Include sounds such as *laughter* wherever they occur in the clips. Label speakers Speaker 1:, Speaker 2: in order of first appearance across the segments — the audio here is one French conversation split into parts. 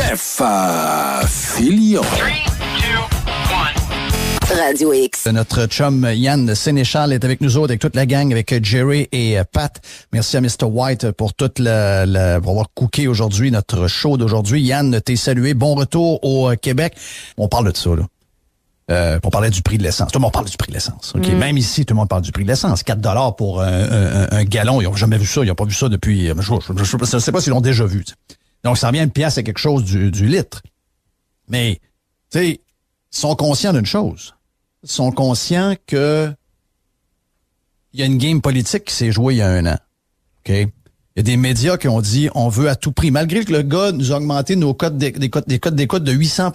Speaker 1: Jeff 2, euh, Fillion.
Speaker 2: Radio X. Notre chum Yann Sénéchal est avec nous autres, avec toute la gang, avec Jerry et euh, Pat. Merci à Mr. White pour tout le, pour avoir cooké aujourd'hui, notre show d'aujourd'hui. Yann, t'es salué. Bon retour au euh, Québec. On parle de ça, là. Euh, on parlait du prix de l'essence. Tout le monde parle du prix de l'essence. Okay? Mm. Même ici, tout le monde parle du prix de l'essence. 4 dollars pour un, un, gallon. Ils n'ont jamais vu ça. Ils n'ont pas vu ça depuis... Je ne sais pas s'ils l'ont déjà vu. Donc, ça revient une pièce à quelque chose du, litre. Mais, tu sais, sont conscients d'une chose. Ils sont conscients que il y a une game politique qui s'est jouée il y a un an. Il y a des médias qui ont dit on veut à tout prix, malgré que le gars nous a augmenté nos codes codes d'écoute de 800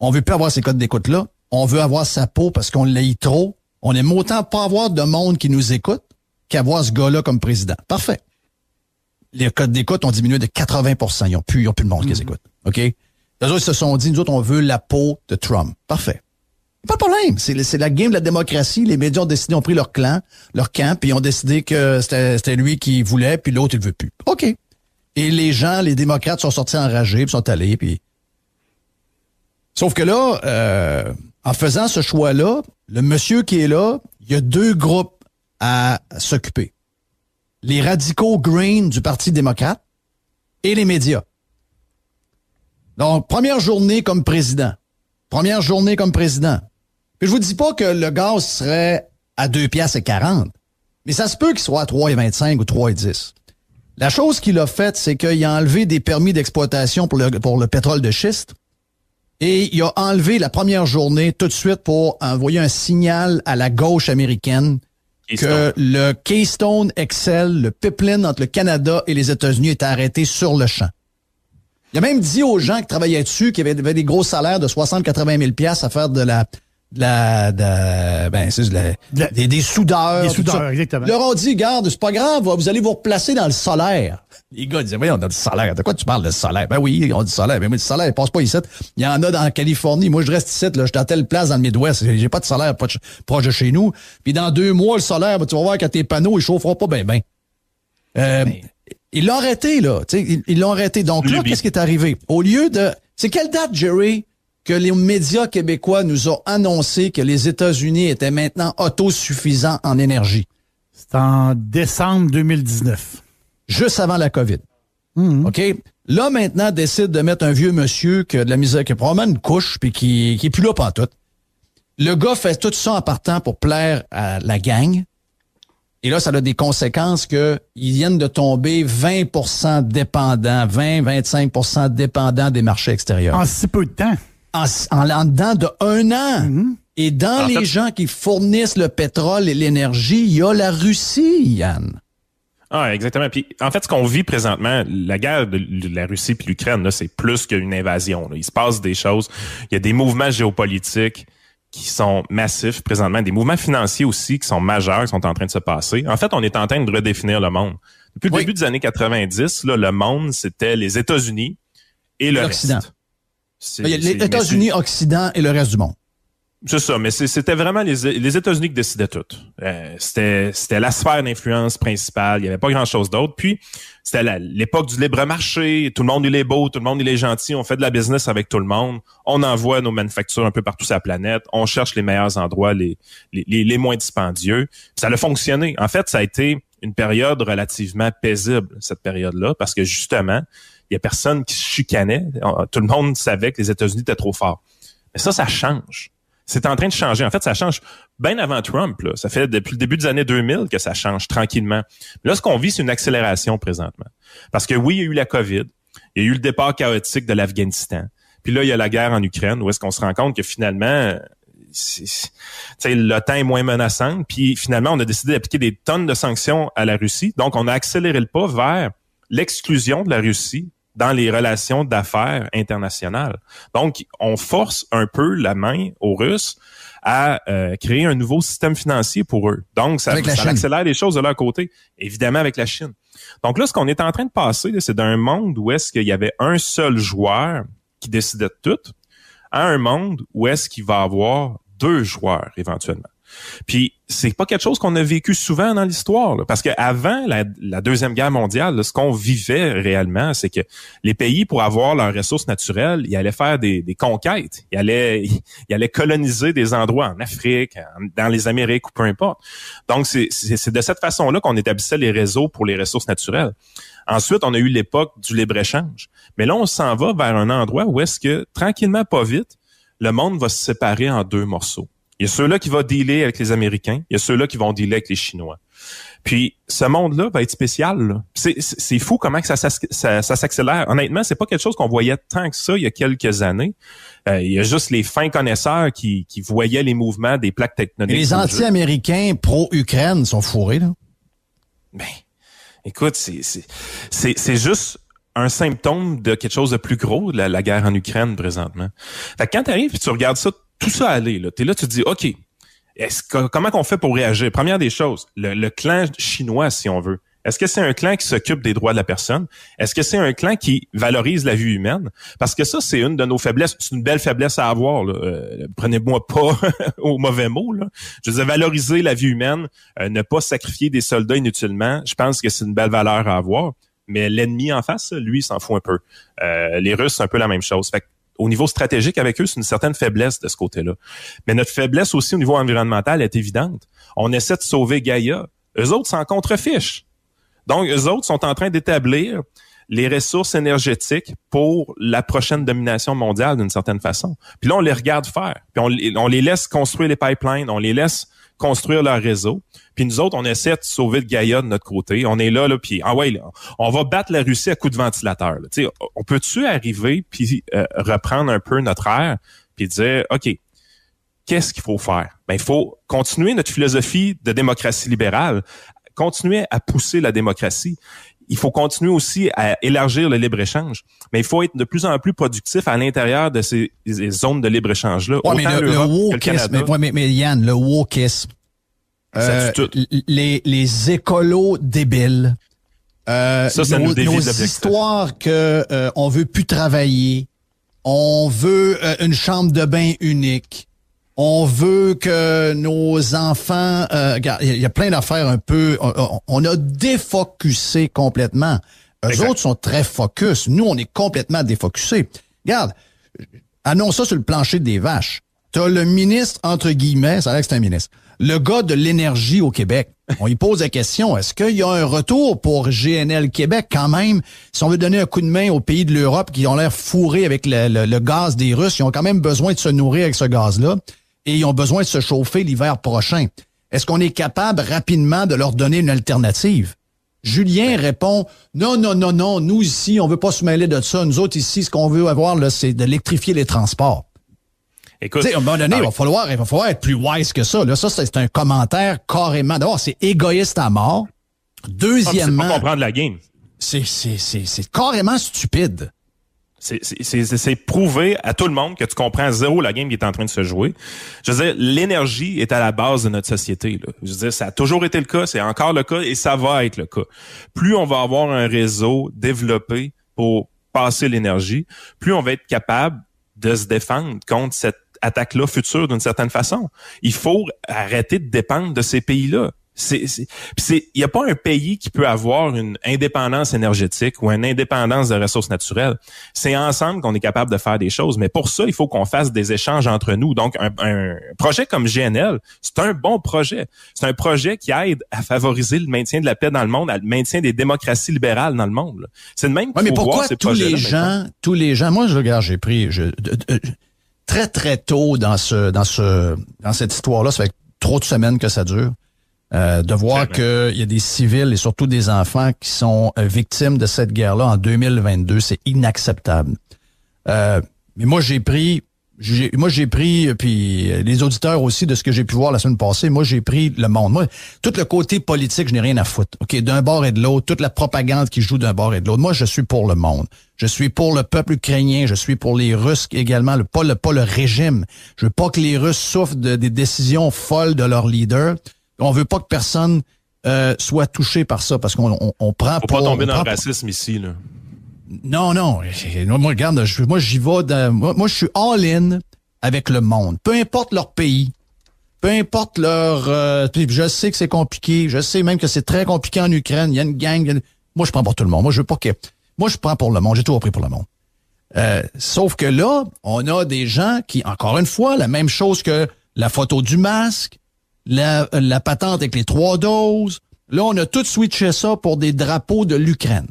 Speaker 2: On veut plus avoir ces codes d'écoute-là. On veut avoir sa peau parce qu'on l'aïe trop. On aime autant pas avoir de monde qui nous écoute qu'avoir ce gars-là comme président. Parfait les codes d'écoute ont diminué de 80 Ils n'ont plus, ils plus le monde qui les mm-hmm. écoute. OK? Les autres, ils se sont dit, nous autres, on veut la peau de Trump. Parfait. Pas de problème. C'est la game de la démocratie. Les médias ont décidé, ont pris leur clan, leur camp, puis ont décidé que c'était lui qui voulait, puis l'autre, il veut plus. OK. Et les gens, les démocrates sont sortis enragés, puis sont allés, puis... Sauf que là, euh, en faisant ce choix-là, le monsieur qui est là, il y a deux groupes à s'occuper les radicaux green du Parti démocrate et les médias. Donc, première journée comme président. Première journée comme président. Puis je vous dis pas que le gaz serait à 2 piastres et 40, mais ça se peut qu'il soit à 3,25 ou 3,10. La chose qu'il a faite, c'est qu'il a enlevé des permis d'exploitation pour le, pour le pétrole de schiste et il a enlevé la première journée tout de suite pour envoyer un signal à la gauche américaine que le Keystone Excel, le pipeline entre le Canada et les États-Unis, était arrêté sur le champ. Il a même dit aux gens qui travaillaient dessus, qu'il y avait des gros salaires de 60-80 000 à faire de la, la, ben, c'est de la, des, soudeurs. Des soudeurs, exactement. Leur ont dit, garde, c'est pas grave, vous allez vous replacer dans le solaire. Les gars disaient, on a du solaire. De quoi tu parles de solaire? Ben oui, on du solaire. Ben oui, le solaire, il passe pas ici. Il y en a dans Californie. Moi, je reste ici, là. Je suis à telle place dans le Midwest. J'ai pas de solaire proche, proche de chez nous. Puis dans deux mois, le solaire, ben, tu vas voir que tes panneaux, ils chaufferont pas ben ben. Euh, ils l'ont arrêté, là. ils l'ont arrêté. Donc là, qu'est-ce qui est arrivé? Au lieu de. C'est quelle date, Jerry? que les médias québécois nous ont annoncé que les États-Unis étaient maintenant autosuffisants en énergie. C'est en décembre 2019. Juste avant la COVID. Mhm. OK? Là, maintenant, décide de mettre un vieux monsieur que de la misère, qui a probablement une couche, puis qui, qui est plus là pas tout. Le gars fait tout ça en partant pour plaire à la gang. Et là, ça a des conséquences qu'ils viennent de tomber 20 dépendants, 20-25 dépendants des marchés extérieurs. En si peu de temps en, de un an. Mm-hmm. Et dans les gens qui fournissent le pétrole et l'énergie, il y a la Russie, Yann.
Speaker 1: Ah, exactement. Puis, en fait, ce qu'on vit présentement, la guerre de la Russie puis l'Ukraine, c'est plus qu'une invasion. Il se passe des choses. Il y a des mouvements géopolitiques qui sont massifs présentement, des mouvements financiers aussi qui sont majeurs, qui sont en train de se passer. En fait, on est en train de redéfinir le monde. Depuis le début des années 90, là, le monde, c'était les États-Unis et, l'Occident. le ben, les États-Unis,
Speaker 2: Occident et le reste du monde.
Speaker 1: C'est ça, mais c'était vraiment les, États-Unis qui décidaient tout. Euh, c'était la sphère d'influence principale. Il n'y avait pas grand-chose d'autre. Puis, c'était l'époque du libre marché. Tout le monde, il est beau. Tout le monde, il est gentil. On fait de la business avec tout le monde. On envoie nos manufactures un peu partout sur la planète. On cherche les meilleurs endroits, les, les, les moins dispendieux. ça a fonctionné. En fait, ça a été une période relativement paisible, cette période-là, parce que justement, il y a personne qui se chicanait. Tout le monde savait que les États-Unis étaient trop forts. Mais ça, ça change. C'est en train de changer. En fait, ça change bien avant Trump. Là. Ça fait depuis le début des années 2000 que ça change tranquillement. Là, ce qu'on vit, c'est une accélération présentement. Parce que oui, il y a eu la COVID, il y a eu le départ chaotique de l'Afghanistan. Puis là, il y a la guerre en Ukraine, où est-ce qu'on se rend compte que finalement, l'OTAN est moins menaçante. Puis finalement, on a décidé d'appliquer des tonnes de sanctions à la Russie. Donc, on a accéléré le pas vers l'exclusion de la Russie dans les relations d'affaires internationales. Donc, on force un peu la main aux Russes à euh, créer un nouveau système financier pour eux. Donc, ça, accélère les choses de leur côté, évidemment avec la Chine. Donc là, ce qu'on est en train de passer, c'est d'un monde où est-ce qu'il y avait un seul joueur qui décidait de tout, à un monde où est-ce qu'il va avoir deux joueurs éventuellement. Puis c'est pas quelque chose qu'on a vécu souvent dans l'histoire, parce qu'avant la, la deuxième guerre mondiale, ce qu'on vivait réellement, c'est que les pays pour avoir leurs ressources naturelles, ils allaient faire des, conquêtes, ils allaient, *laughs* ils allaient coloniser des endroits en Afrique, dans les Amériques ou peu importe. Donc c'est de cette façon-là qu'on établissait les réseaux pour les ressources naturelles. Ensuite, on a eu l'époque du libre-échange. Mais là, on s'en va vers un endroit où est-ce que, tranquillement, pas vite, le monde va se séparer en deux morceaux. Il y a ceux-là qui vont dealer avec les Américains, il y a ceux-là qui vont dealer avec les Chinois. Puis ce monde-là va être spécial. C'est fou comment que ça, s'accélère. Honnêtement, c'est pas quelque chose qu'on voyait tant que ça il y a quelques années. Euh, il y a juste les fins connaisseurs qui, voyaient les mouvements des plaques technologiques. les
Speaker 2: anti-américains pro-Ukraine sont fourrés, là.
Speaker 1: Ben, écoute, c'est juste un symptôme de quelque chose de plus gros, la, guerre en Ukraine présentement. Fait quand tu arrives tu regardes ça tout ça aller, là, t'es là, tu te dis, OK, est-ce que, comment qu'on fait pour réagir? Première des choses, le, clan chinois, si on veut. Est-ce que c'est un clan qui s'occupe des droits de la personne? Est-ce que c'est un clan qui valorise la vie humaine? Parce que ça, c'est une de nos faiblesses. C'est une belle faiblesse à avoir. Euh, prenez-moi pas *laughs* au mauvais mot. Je veux dire, valoriser la vie humaine, euh, ne pas sacrifier des soldats inutilement, je pense que c'est une belle valeur à avoir. Mais l'ennemi en face, lui, s'en fout un peu. Euh, les Russes, c'est un peu la même chose. Fait que au niveau stratégique avec eux, c'est une certaine faiblesse de ce côté-là. Mais notre faiblesse aussi au niveau environnemental est évidente. On essaie de sauver Gaïa. Eux autres s'en contrefichent. Donc, eux autres sont en train d'établir les ressources énergétiques pour la prochaine domination mondiale d'une certaine façon. Puis là, on les regarde faire. Puis on les laisse construire les pipelines, on les laisse construire leur réseau. Puis nous autres, on essaie de sauver le Gaïa de notre côté. On est là, là, puis ah ouais, on va battre la Russie à coup de ventilateur. On peut-tu arriver puis euh, reprendre un peu notre air puis dire, OK, qu'est-ce qu'il faut faire? Ben, il faut continuer notre philosophie de démocratie libérale, continuer à pousser la démocratie il faut continuer aussi à élargir le libre-échange, mais il faut être de plus en plus productif à l'intérieur de ces, zones de libre-échange-là. Ouais, mais le, le
Speaker 2: mais, Yann, le wokisme, euh, les, écolos débiles, euh, histoires que euh, on veut plus travailler, on veut euh, une chambre de bain unique, on veut que nos enfants... Euh, il y a plein d'affaires un peu... On, a défocusé complètement. Les autres sont très focus. Nous, on est complètement défocusés. Regarde, annonce ça sur le plancher des vaches. T'as le ministre, entre guillemets, ça a que c'est un ministre, le gars de l'énergie au Québec. On lui pose la question, est-ce qu'il y a un retour pour GNL Québec quand même? Si on veut donner un coup de main aux pays de l'Europe qui ont l'air fourrés avec le, le, gaz des Russes, ils ont quand même besoin de se nourrir avec ce gaz-là et ils ont besoin de se chauffer l'hiver prochain. Est-ce qu'on est capable rapidement de leur donner une alternative? Julien répond Non, non, non, non, nous ici, on veut pas se mêler de ça. Nous autres ici, ce qu'on veut avoir, c'est d'électrifier les transports. Écoute, à un moment donné, ah il, va falloir, être plus wise que ça. Là, ça, c'est un commentaire carrément. D'abord, c'est égoïste à mort.
Speaker 1: Deuxièmement. Ah, c'est pas la C'est carrément stupide. C'est prouver à tout le monde que tu comprends zéro la game qui est en train de se jouer. Je veux dire, l'énergie est à la base de notre société. Je veux dire, ça a toujours été le cas, c'est encore le cas et ça va être le cas. Plus on va avoir un réseau développé pour passer l'énergie, plus on va être capable de se défendre contre cette attaque-là future d'une certaine façon. Il faut arrêter de dépendre de ces pays-là c'est il n'y a pas un pays qui peut avoir une indépendance énergétique ou une indépendance de ressources naturelles. C'est ensemble qu'on est capable de faire des choses, mais pour ça, il faut qu'on fasse des échanges entre nous. Donc un, projet comme GNL, c'est un bon projet. C'est un projet qui aide à favoriser le maintien de la paix dans le monde, à le maintien des démocraties libérales dans le monde. C'est le même mais pourquoi tous les gens,
Speaker 2: tous les gens, moi je regarde, j'ai pris je, très très tôt dans ce dans ce dans cette histoire là, ça fait trop de semaines que ça dure euh, de voir qu'il y a des civils et surtout des enfants qui sont euh, victimes de cette guerre-là en 2022, c'est inacceptable. Euh, mais moi, j'ai pris, moi j'ai pris, puis les auditeurs aussi de ce que j'ai pu voir la semaine passée, moi j'ai pris le monde. tout le côté politique, je n'ai rien à foutre. Ok, d'un bord et de l'autre, toute la propagande qui joue d'un bord et de l'autre. Moi, je suis pour le monde. Je suis pour le peuple ukrainien. Je suis pour les Russes également. pas le pas le régime. Je veux pas que les Russes souffrent de, des décisions folles de leurs leaders. On veut pas que personne euh, soit touché par ça parce qu'on on, on prend Faut pas. tomber dans le
Speaker 1: racisme ici, là.
Speaker 2: Non, non. Moi, regarde, je, moi, j'y vais. moi, je suis all-in avec le monde. Peu importe leur pays, peu importe leur. Euh, je sais que c'est compliqué. Je sais même que c'est très compliqué en Ukraine. Il y a une gang. Moi, je prends pour tout le monde. Moi, je veux pas que. Moi, je prends pour le monde. J'ai toujours pris pour le monde. Euh, sauf que là, on a des gens qui, encore une fois, la même chose que la photo du masque, la, patente avec les trois doses. Là, on a tout switché ça pour des drapeaux de l'Ukraine.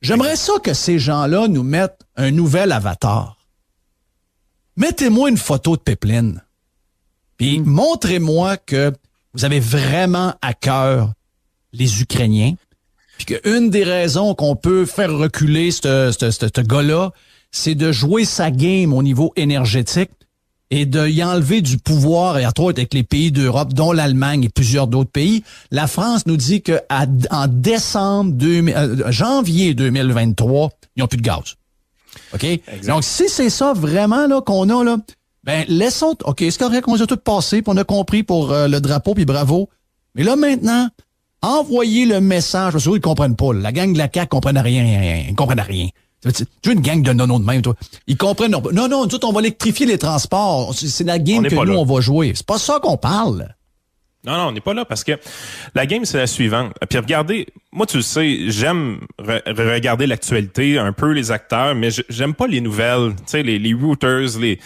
Speaker 2: J'aimerais ça que ces gens-là nous mettent un nouvel avatar. Mettez-moi une photo de Pépeline. Puis mm. montrez-moi que vous avez vraiment à cœur les Ukrainiens. Puis qu'une des raisons qu'on peut faire reculer ce gars-là, c'est de jouer sa game au niveau énergétique et de y enlever du pouvoir, et à autres avec les pays d'Europe, dont l'Allemagne et plusieurs d'autres pays, la France nous dit que en décembre euh, janvier 2023, ils n'ont plus de gaz. OK? Donc, si c'est ça vraiment là qu'on a, là, ben laissons... OK, c'est correct qu'on a tout passé, puis on a compris pour euh, le drapeau, puis bravo. Mais là, maintenant, envoyez le message. Parce qu'ils ne comprennent pas. La gang de la cac ne comprennent rien, rien, rien. Ils comprennent rien. Tu veux une gang de nonos de même, toi. Ils comprennent. Non, non, nous on va électrifier les transports. C'est la game que nous, on va jouer. C'est pas ça qu'on parle.
Speaker 1: Non, non, on n'est pas là parce que la game, c'est la suivante. Puis regardez, moi, tu le sais, j'aime regarder l'actualité, un peu les acteurs, mais j'aime pas les nouvelles, tu sais, les, routers, les,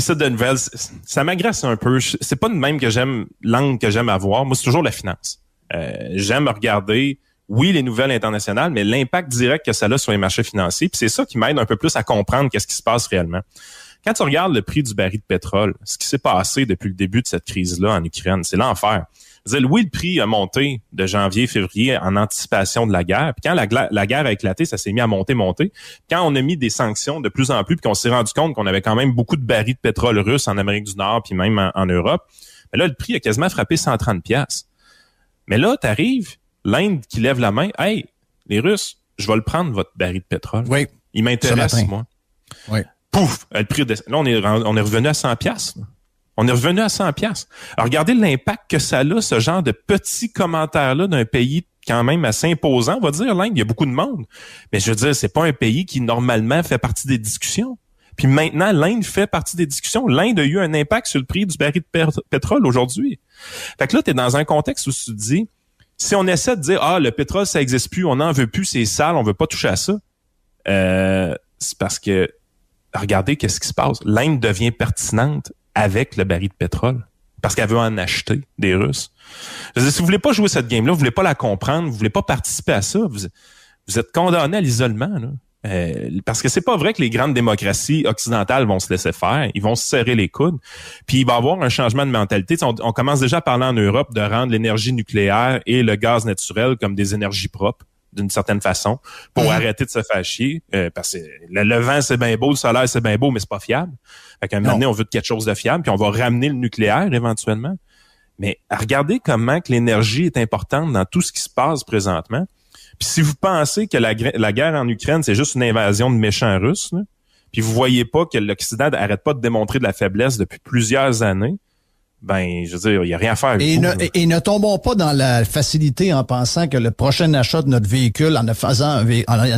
Speaker 1: sites de nouvelles. Ça m'agresse un peu. C'est pas de même que j'aime, l'angle que j'aime avoir. Moi, c'est toujours la finance. Euh, j'aime regarder oui, les nouvelles internationales, mais l'impact direct que ça a sur les marchés financiers. Puis c'est ça qui m'aide un peu plus à comprendre qu'est-ce qui se passe réellement. Quand tu regardes le prix du baril de pétrole, ce qui s'est passé depuis le début de cette crise-là en Ukraine, c'est l'enfer. Oui, le prix a monté de janvier, février en anticipation de la guerre. Puis quand la, guerre a éclaté, ça s'est mis à monter, monter. Quand on a mis des sanctions de plus en plus, puis qu'on s'est rendu compte qu'on avait quand même beaucoup de barils de pétrole russe en Amérique du Nord, puis même en, Europe, mais là, le prix a quasiment frappé 130 pièces. Mais là, tu arrives, l'Inde qui lève la main, hey, les Russes, je vais le prendre, votre baril de pétrole. Oui. Il m'intéresse, moi. Oui. Pouf, le prix de... Là, on est, on est revenu à 100 piastres. On est revenu à 100 pièces. Regardez l'impact que ça a, ce genre de petit commentaire là d'un pays quand même assez imposant, on va dire, l'Inde, il y a beaucoup de monde. Mais je veux dire, c'est pas un pays qui normalement fait partie des discussions. Puis maintenant, l'Inde fait partie des discussions. L'Inde a eu un impact sur le prix du baril de pétrole aujourd'hui. Fait que là, tu es dans un contexte où tu te dis, si on essaie de dire ah le pétrole ça existe plus, on n'en veut plus, c'est sale, on veut pas toucher à ça, euh, c'est parce que regardez qu'est-ce qui se passe. L'Inde devient pertinente avec le baril de pétrole parce qu'elle veut en acheter des Russes. si vous voulez pas jouer cette game-là, vous voulez pas la comprendre, vous voulez pas participer à ça, vous, êtes condamné à l'isolement. là. Euh, parce que c'est pas vrai que les grandes démocraties occidentales vont se laisser faire, ils vont se serrer les coudes, puis il va y avoir un changement de mentalité. On, commence déjà à parler en Europe de rendre l'énergie nucléaire et le gaz naturel comme des énergies propres d'une certaine façon pour arrêter de se fâcher. Euh, parce que le, vent c'est bien beau le soleil, c'est bien beau mais c'est pas fiable fait qu'à un moment donné on veut quelque chose de fiable puis on va ramener le nucléaire éventuellement mais regardez comment que l'énergie est importante dans tout ce qui se passe présentement si vous pensez que la, guerre en Ukraine, c'est juste une invasion de méchants russes, puis vous voyez pas que l'Occident n'arrête pas de démontrer de la faiblesse depuis plusieurs années, ben, je veux dire, il n'y a rien à faire. Et
Speaker 2: ne, tombons pas dans la facilité en pensant que le prochain achat de notre véhicule, en,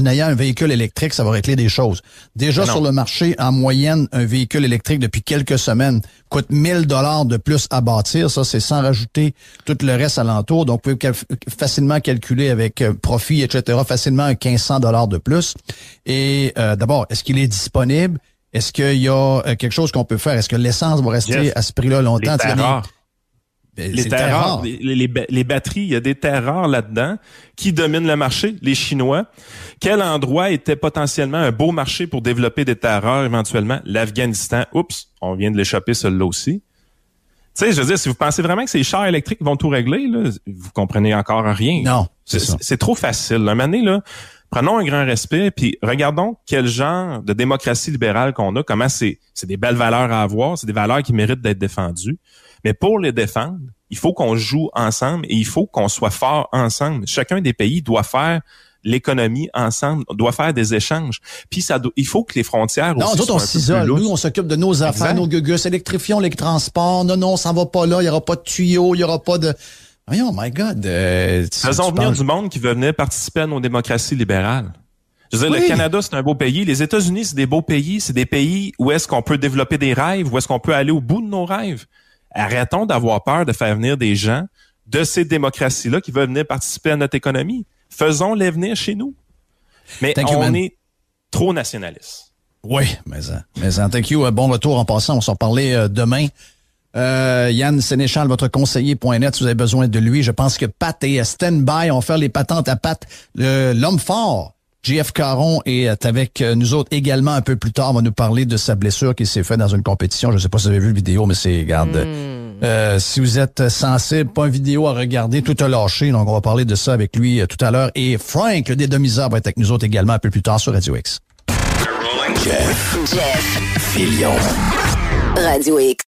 Speaker 2: ayant un véhicule électrique, ça va régler des choses. Déjà sur le marché, en moyenne, un véhicule électrique depuis quelques semaines coûte 1000 dollars de plus à bâtir. Ça, c'est sans rajouter tout le reste alentour. Donc, vous pouvez facilement calculer avec euh, profit, etc., facilement 1500 dollars de plus. Et euh, d'abord, est-ce qu'il est disponible? Est-ce qu'il y a euh, quelque chose qu'on peut faire? Est-ce que l'essence va rester à ce prix-là longtemps? Les terres
Speaker 1: les, terres les, batteries, il y a des terres là-dedans. Qui domine le marché? Les Chinois. Quel endroit était potentiellement un beau marché pour développer des terres éventuellement? L'Afghanistan. Oups, on vient de l'échapper celui là aussi. Tu sais, je veux dire, si vous pensez vraiment que ces chars électriques vont tout régler, là, vous comprenez encore rien. Non. C'est trop facile. Un là, prenons un grand respect, puis regardons quel genre de démocratie libérale qu'on a, comment c'est, c'est des belles valeurs à avoir, c'est des valeurs qui méritent d'être défendues. Mais pour les défendre, il faut qu'on joue ensemble et il faut qu'on soit fort ensemble. Chacun des pays doit faire l'économie ensemble, doit faire des échanges. Puis ça il faut que les frontières non, nous on s'isole. Nous, on
Speaker 2: s'occupe de nos affaires, nos gugus, électrifions les transports. Non, non, ça va pas là, il y aura pas de tuyaux, il y aura pas de my God.
Speaker 1: Euh, Faisons venir du monde qui veut venir participer à nos démocraties libérales. Je veux le Canada, c'est un beau pays. Les États-Unis, c'est des beaux pays. C'est des pays où est-ce qu'on peut développer des rêves, où est-ce qu'on peut aller au bout de nos rêves. Arrêtons d'avoir peur de faire venir des gens de ces démocraties-là qui veulent venir participer à notre économie. Faisons-les venir chez nous. Mais on est trop nationaliste. Oui, mais,
Speaker 2: euh, mais euh, thank you. Bon retour en passant. On s'en parlait demain. Euh, Yann Sénéchal, votre conseiller.net, si vous avez besoin de lui. Je pense que Pat et Standby ont faire les patentes à Pat, l'homme fort. JF Caron est avec euh, nous autres également un peu plus tard, on va nous parler de sa blessure qui s'est faite dans une compétition. Je ne sais pas si vous avez vu la vidéo, mais c'est, garde. Hmm. Euh, si vous êtes sensible, pas une vidéo à regarder, tout a lâché. Donc, on va parler de ça avec lui tout à l'heure. Et Frank, le dédomiseur, va être avec nous autres également un peu plus tard sur Radio X.
Speaker 1: Radio X.